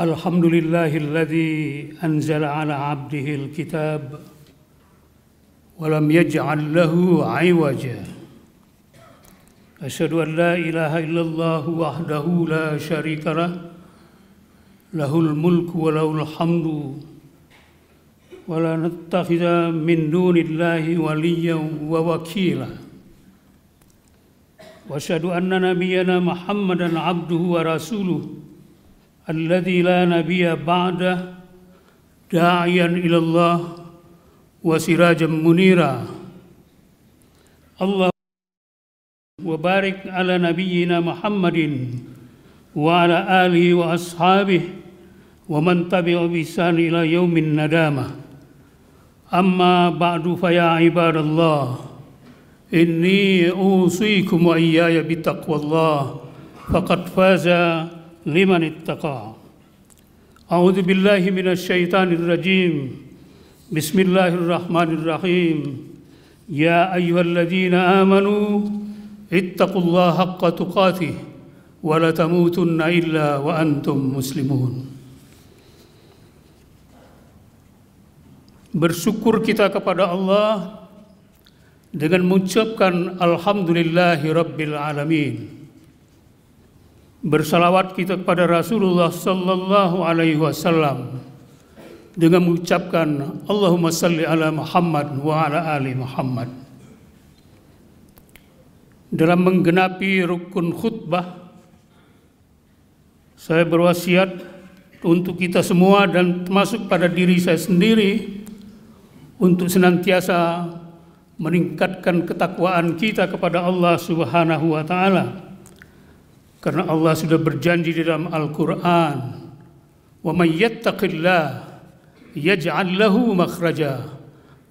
الحمد لله الذي أنزل على عبده الكتاب ولم يجعل له عوجا أشهد أن لا إله إلا الله وحده لا شريك له له الملك وله الحمد ولا نتخذ من دون الله وليا ووكيلا واشهد ان نبينا محمدا عبده ورسوله الذي لا نبي بعده داعيا إلى الله وسراجا منيرا الله وبارك على نبينا محمد وعلى آله وأصحابه ومن تبع بإحسان إلى يوم الندامة أما بعد فيا عباد الله إني أوصيكم وإياي بتقوى الله فقد فاز liman ittaqa A'udzu billahi rajim Bismillahirrahmanirrahim Ya ayyuhalladzina amanu ittaqullaha haqqa tuqatih illa wa antum muslimun Bersyukur kita kepada Allah dengan mengucapkan alhamdulillahi rabbil alamin bersalawat kita kepada Rasulullah sallallahu alaihi wasallam dengan mengucapkan Allahumma salli ala Muhammad wa ala ali Muhammad. Dalam menggenapi rukun khutbah saya berwasiat untuk kita semua dan termasuk pada diri saya sendiri untuk senantiasa meningkatkan ketakwaan kita kepada Allah Subhanahu wa taala karena Allah sudah berjanji di dalam Al-Quran, وَمَنْ يَتَّقِ اللَّهِ يَجْعَلْ لَهُ مَخْرَجًا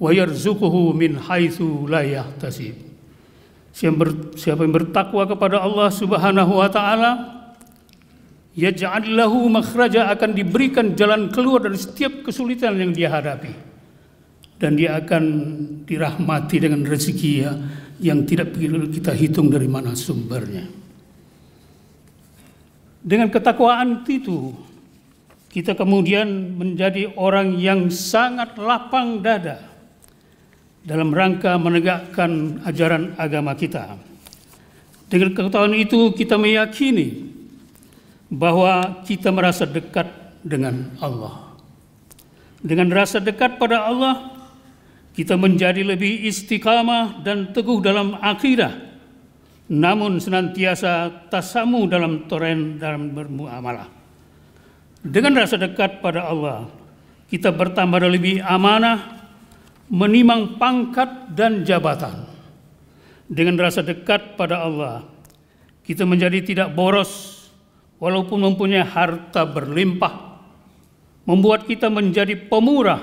وَيَرْزُقُهُ مِنْ حَيْثُ لَا Siapa yang bertakwa kepada Allah subhanahu wa ta'ala Yaj'al lahu makhraja akan diberikan jalan keluar dari setiap kesulitan yang dia hadapi Dan dia akan dirahmati dengan rezeki ya, yang tidak perlu kita hitung dari mana sumbernya dengan ketakwaan itu, kita kemudian menjadi orang yang sangat lapang dada dalam rangka menegakkan ajaran agama kita. Dengan ketakwaan itu kita meyakini bahwa kita merasa dekat dengan Allah. Dengan rasa dekat pada Allah, kita menjadi lebih istiqamah dan teguh dalam akhirat namun senantiasa tasamu dalam toren dalam bermuamalah. Dengan rasa dekat pada Allah, kita bertambah lebih amanah, menimang pangkat dan jabatan. Dengan rasa dekat pada Allah, kita menjadi tidak boros walaupun mempunyai harta berlimpah, membuat kita menjadi pemurah,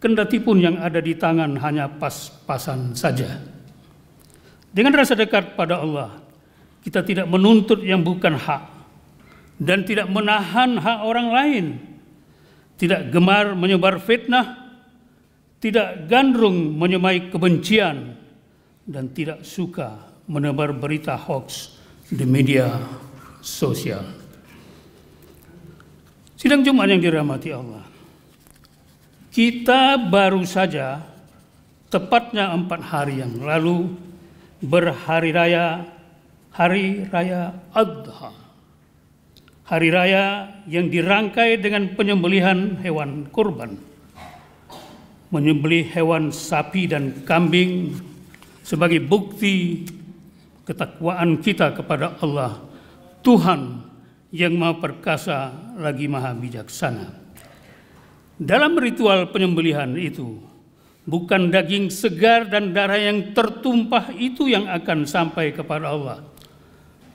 kendati pun yang ada di tangan hanya pas-pasan saja. Dengan rasa dekat pada Allah, kita tidak menuntut yang bukan hak dan tidak menahan hak orang lain. Tidak gemar menyebar fitnah, tidak gandrung menyemai kebencian dan tidak suka menebar berita hoax di media sosial. Sidang Jumat yang dirahmati Allah. Kita baru saja tepatnya empat hari yang lalu berhari raya hari raya Adha. Hari raya yang dirangkai dengan penyembelihan hewan kurban. Menyembelih hewan sapi dan kambing sebagai bukti ketakwaan kita kepada Allah Tuhan yang maha perkasa lagi maha bijaksana. Dalam ritual penyembelihan itu, bukan daging segar dan darah yang tertumpah itu yang akan sampai kepada Allah.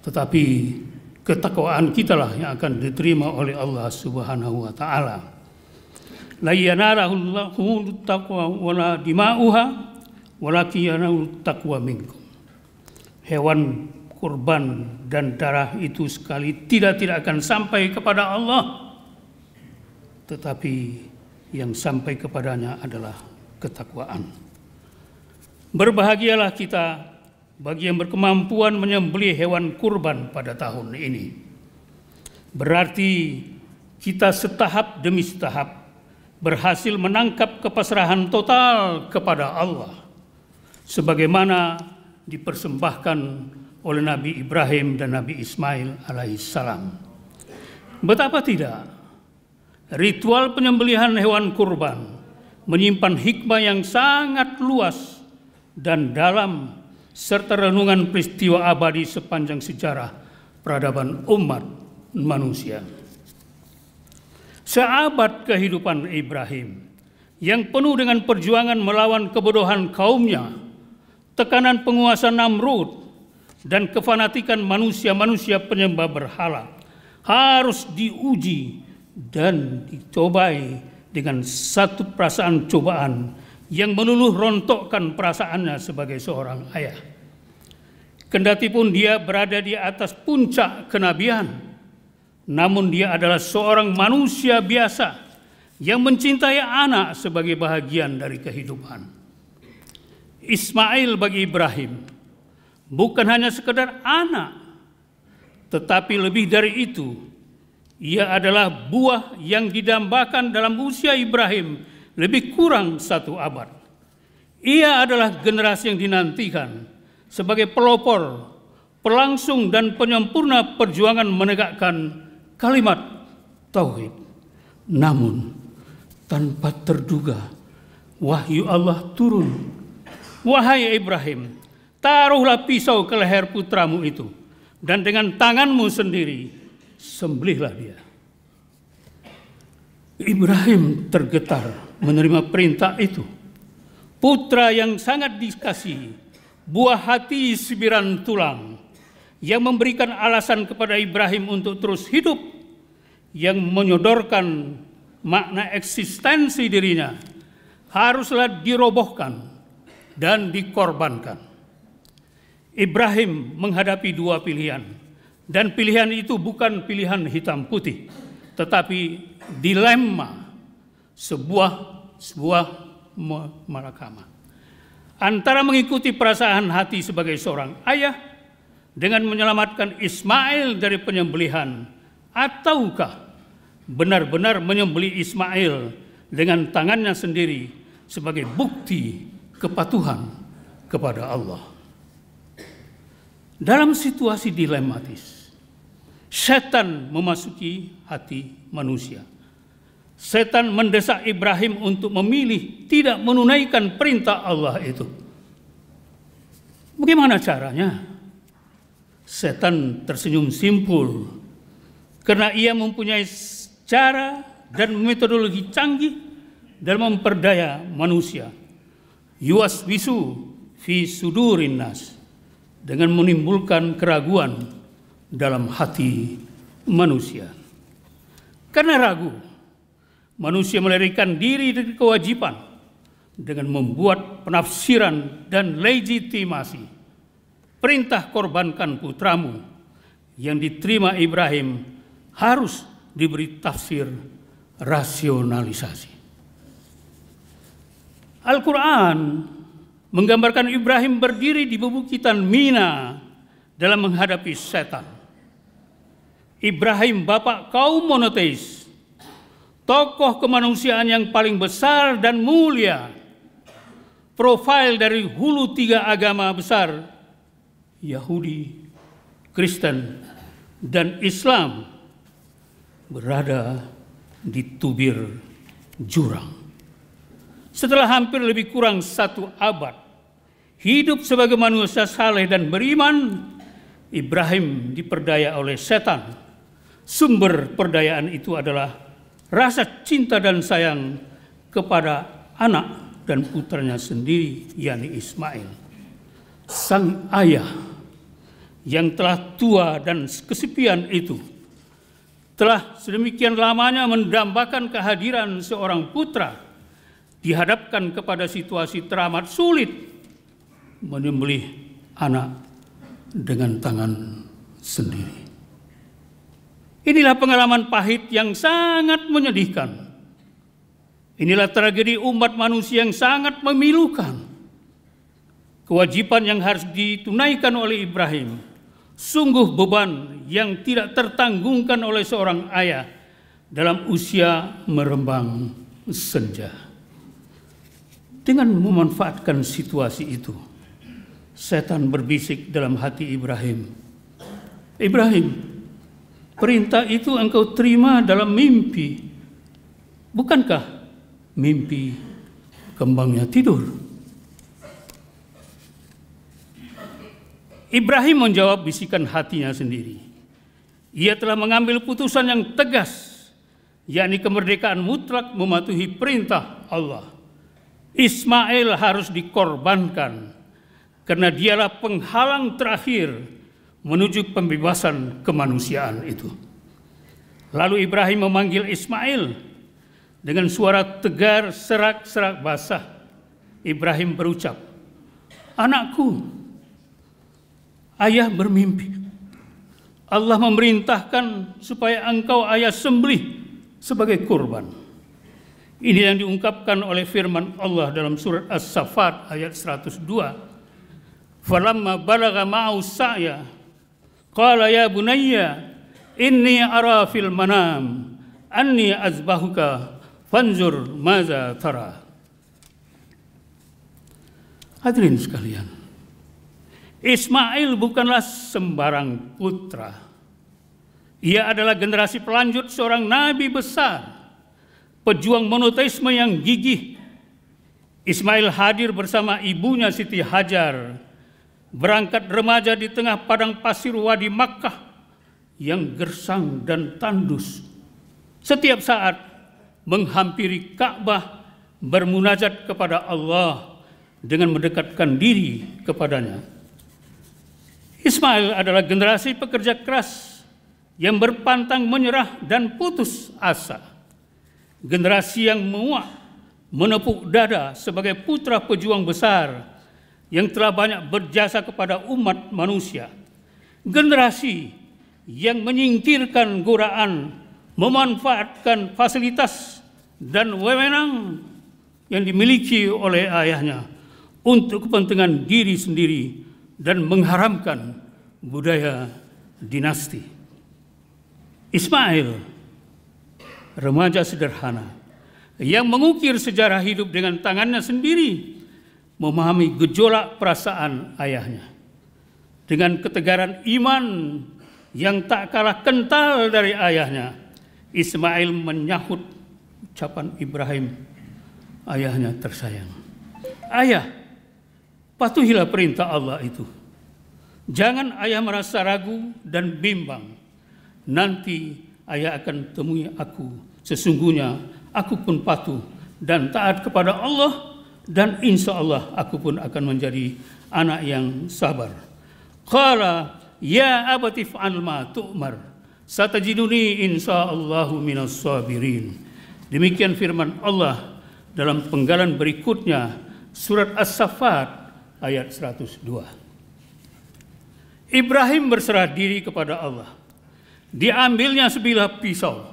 Tetapi ketakwaan kitalah yang akan diterima oleh Allah Subhanahu wa taala. La yanarahullahu taqwa wala dima'uha walakin yanarul taqwa minkum. Hewan kurban dan darah itu sekali tidak tidak akan sampai kepada Allah tetapi yang sampai kepadanya adalah ketakwaan. Berbahagialah kita bagi yang berkemampuan menyembeli hewan kurban pada tahun ini. Berarti kita setahap demi setahap berhasil menangkap kepasrahan total kepada Allah sebagaimana dipersembahkan oleh Nabi Ibrahim dan Nabi Ismail alaihissalam. Betapa tidak, ritual penyembelihan hewan kurban menyimpan hikmah yang sangat luas dan dalam serta renungan peristiwa abadi sepanjang sejarah peradaban umat manusia. Seabad kehidupan Ibrahim yang penuh dengan perjuangan melawan kebodohan kaumnya, tekanan penguasa Namrud, dan kefanatikan manusia-manusia penyembah berhala harus diuji dan dicobai dengan satu perasaan cobaan yang meluluh rontokkan perasaannya sebagai seorang ayah. Kendati pun dia berada di atas puncak kenabian, namun dia adalah seorang manusia biasa yang mencintai anak sebagai bahagian dari kehidupan. Ismail bagi Ibrahim bukan hanya sekedar anak, tetapi lebih dari itu, ia adalah buah yang didambakan dalam usia Ibrahim lebih kurang satu abad. Ia adalah generasi yang dinantikan sebagai pelopor, pelangsung dan penyempurna perjuangan menegakkan kalimat tauhid. Namun tanpa terduga wahyu Allah turun. Wahai Ibrahim, taruhlah pisau ke leher putramu itu dan dengan tanganmu sendiri sembelihlah dia. Ibrahim tergetar menerima perintah itu. Putra yang sangat dikasihi, buah hati sebiran tulang, yang memberikan alasan kepada Ibrahim untuk terus hidup, yang menyodorkan makna eksistensi dirinya, haruslah dirobohkan dan dikorbankan. Ibrahim menghadapi dua pilihan dan pilihan itu bukan pilihan hitam putih, tetapi dilema sebuah sebuah mahkamah antara mengikuti perasaan hati sebagai seorang ayah dengan menyelamatkan Ismail dari penyembelihan ataukah benar-benar menyembeli Ismail dengan tangannya sendiri sebagai bukti kepatuhan kepada Allah. Dalam situasi dilematis, setan memasuki hati manusia. Setan mendesak Ibrahim untuk memilih tidak menunaikan perintah Allah itu. Bagaimana caranya? Setan tersenyum simpul karena ia mempunyai cara dan metodologi canggih dalam memperdaya manusia. Yuas wisu fi sudurin dengan menimbulkan keraguan dalam hati manusia. Karena ragu, manusia melarikan diri dari kewajiban dengan membuat penafsiran dan legitimasi. Perintah korbankan putramu yang diterima Ibrahim harus diberi tafsir rasionalisasi. Al-Quran menggambarkan Ibrahim berdiri di bebukitan Mina dalam menghadapi setan. Ibrahim bapak kaum monoteis, tokoh kemanusiaan yang paling besar dan mulia, profil dari hulu tiga agama besar, Yahudi, Kristen, dan Islam, berada di tubir jurang. Setelah hampir lebih kurang satu abad, hidup sebagai manusia saleh dan beriman, Ibrahim diperdaya oleh setan Sumber perdayaan itu adalah rasa cinta dan sayang kepada anak dan putranya sendiri, yakni Ismail. Sang ayah yang telah tua dan kesepian itu telah sedemikian lamanya mendambakan kehadiran seorang putra dihadapkan kepada situasi teramat sulit menyembelih anak dengan tangan sendiri. Inilah pengalaman pahit yang sangat menyedihkan. Inilah tragedi umat manusia yang sangat memilukan. Kewajiban yang harus ditunaikan oleh Ibrahim sungguh beban yang tidak tertanggungkan oleh seorang ayah dalam usia merembang senja. Dengan memanfaatkan situasi itu, setan berbisik dalam hati Ibrahim, "Ibrahim, Perintah itu engkau terima dalam mimpi. Bukankah mimpi kembangnya tidur? Ibrahim menjawab bisikan hatinya sendiri. Ia telah mengambil putusan yang tegas, yakni kemerdekaan mutlak mematuhi perintah Allah. Ismail harus dikorbankan karena dialah penghalang terakhir menuju pembebasan kemanusiaan itu. Lalu Ibrahim memanggil Ismail dengan suara tegar serak-serak basah. Ibrahim berucap, "Anakku, ayah bermimpi. Allah memerintahkan supaya engkau ayah sembelih sebagai kurban." Ini yang diungkapkan oleh firman Allah dalam surat As-Saffat ayat 102. "Falamma balagha ma'us Qala ya bunayya inni ara fil manam anni azbahuka fanzur maza tara. Hadirin sekalian. Ismail bukanlah sembarang putra. Ia adalah generasi pelanjut seorang nabi besar, pejuang monoteisme yang gigih. Ismail hadir bersama ibunya Siti Hajar berangkat remaja di tengah padang pasir wadi Makkah yang gersang dan tandus. Setiap saat menghampiri Ka'bah bermunajat kepada Allah dengan mendekatkan diri kepadanya. Ismail adalah generasi pekerja keras yang berpantang menyerah dan putus asa. Generasi yang menguak menepuk dada sebagai putra pejuang besar yang telah banyak berjasa kepada umat manusia. Generasi yang menyingkirkan goraan, memanfaatkan fasilitas dan wewenang yang dimiliki oleh ayahnya untuk kepentingan diri sendiri dan mengharamkan budaya dinasti. Ismail, remaja sederhana, yang mengukir sejarah hidup dengan tangannya sendiri memahami gejolak perasaan ayahnya. Dengan ketegaran iman yang tak kalah kental dari ayahnya, Ismail menyahut ucapan Ibrahim, ayahnya tersayang. Ayah, patuhilah perintah Allah itu. Jangan ayah merasa ragu dan bimbang. Nanti ayah akan temui aku. Sesungguhnya aku pun patuh dan taat kepada Allah dan insya Allah aku pun akan menjadi anak yang sabar. Qala ya abatif alma tu'mar satajiduni insya Allahu minas sabirin. Demikian firman Allah dalam penggalan berikutnya surat As-Saffat ayat 102. Ibrahim berserah diri kepada Allah. Diambilnya sebilah pisau,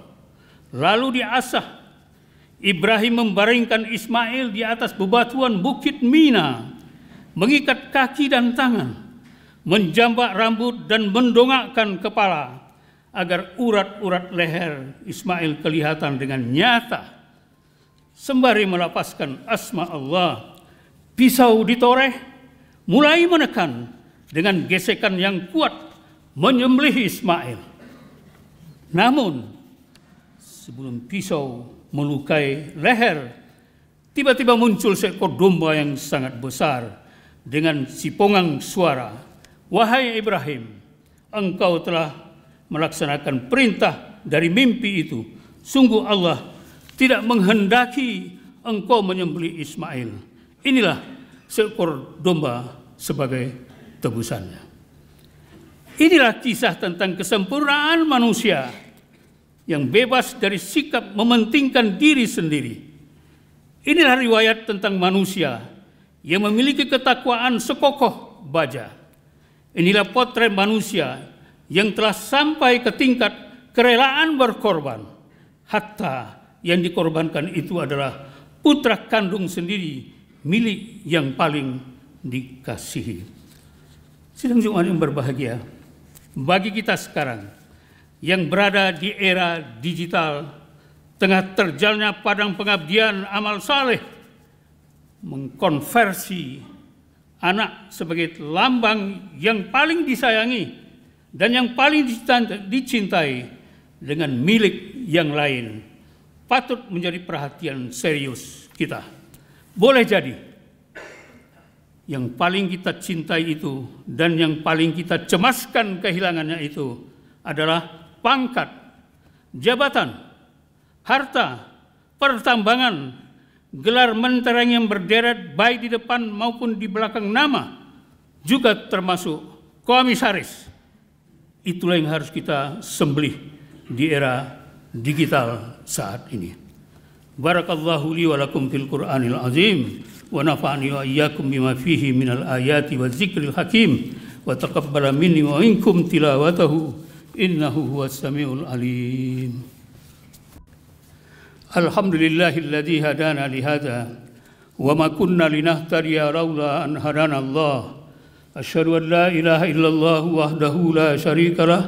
lalu diasah Ibrahim membaringkan Ismail di atas bebatuan Bukit Mina, mengikat kaki dan tangan, menjambak rambut dan mendongakkan kepala, agar urat-urat leher Ismail kelihatan dengan nyata. Sembari melapaskan asma Allah, pisau ditoreh, mulai menekan dengan gesekan yang kuat menyembelih Ismail. Namun, sebelum pisau melukai leher. Tiba-tiba muncul seekor domba yang sangat besar dengan sipongang suara. Wahai Ibrahim, engkau telah melaksanakan perintah dari mimpi itu. Sungguh Allah tidak menghendaki engkau menyembelih Ismail. Inilah seekor domba sebagai tebusannya. Inilah kisah tentang kesempurnaan manusia yang bebas dari sikap mementingkan diri sendiri. Inilah riwayat tentang manusia yang memiliki ketakwaan sekokoh baja. Inilah potret manusia yang telah sampai ke tingkat kerelaan berkorban. Hatta yang dikorbankan itu adalah putra kandung sendiri milik yang paling dikasihi. Sidang Jumat yang berbahagia bagi kita sekarang yang berada di era digital tengah terjalnya padang pengabdian amal saleh mengkonversi anak sebagai lambang yang paling disayangi dan yang paling dicintai dengan milik yang lain patut menjadi perhatian serius kita. Boleh jadi yang paling kita cintai itu dan yang paling kita cemaskan kehilangannya itu adalah pangkat, jabatan, harta, pertambangan, gelar mentereng yang berderet baik di depan maupun di belakang nama juga termasuk komisaris. Itulah yang harus kita sembelih di era digital saat ini. Barakallahu li walakum fil Qur'anil azim wa nafa'ani wa iyyakum bima fihi minal ayati wa dzikril hakim wa taqabbala minni wa minkum tilawatahu إنه هو السميع العليم الحمد لله الذي هدانا لهذا وما كنا لنهتدي لولا أن هدانا الله أشهد أن لا إله إلا الله وحده لا شريك له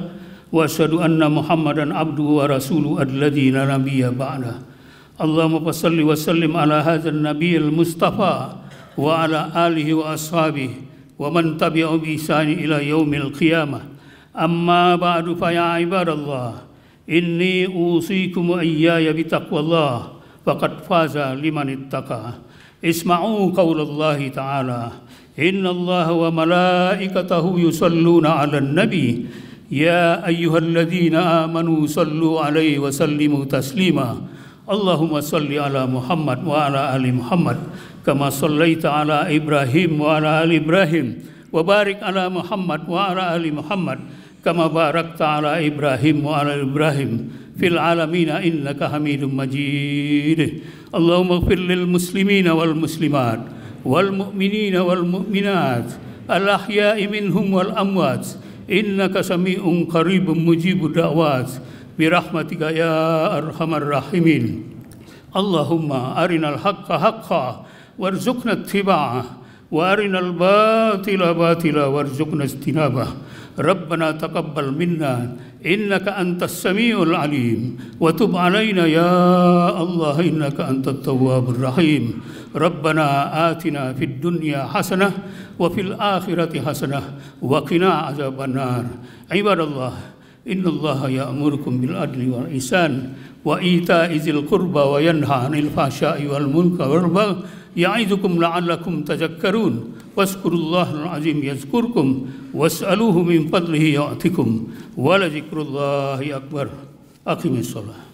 وأشهد أن محمدا عبده ورسوله الذي لا نبي بعده اللهم صل وسلم على هذا النبي المصطفى وعلى آله وأصحابه ومن تبعهم بإحسان إلى يوم القيامة أما بعد فيا عباد الله إني أوصيكم إياي بتقوى الله فقد فاز لمن اتقى اسمعوا قول الله تعالى إن الله وملائكته يصلون على النبي يا أيها الذين آمنوا صلوا عليه وسلموا تسليما اللهم صل على محمد وعلى آل محمد كما صليت على إبراهيم وعلى آل إبراهيم وبارك على محمد وعلى آل محمد كما باركت على إبراهيم وعلى إبراهيم في العالمين إنك حميد مجيد اللهم اغفر للمسلمين والمسلمات والمؤمنين والمؤمنات الأحياء منهم والأموات إنك سميع قريب مجيب الدعوات برحمتك يا أرحم الراحمين اللهم أرنا الحق حقا وارزقنا اتباعه وارنا الباطل باطلا وارزقنا اجتنابه ربنا تقبل منا انك انت السميع العليم وتب علينا يا الله انك انت التواب الرحيم ربنا اتنا في الدنيا حسنه وفي الاخره حسنه وقنا عذاب النار عباد الله ان الله يامركم بالعدل والاحسان وايتاء ذي القربى وينهى عن الفحشاء والمنكر والبغي يعظكم لعلكم تذكرون واذكروا الله العظيم يذكركم واسألوه من فضله يعطكم ولذكر الله أكبر أقم الصلاة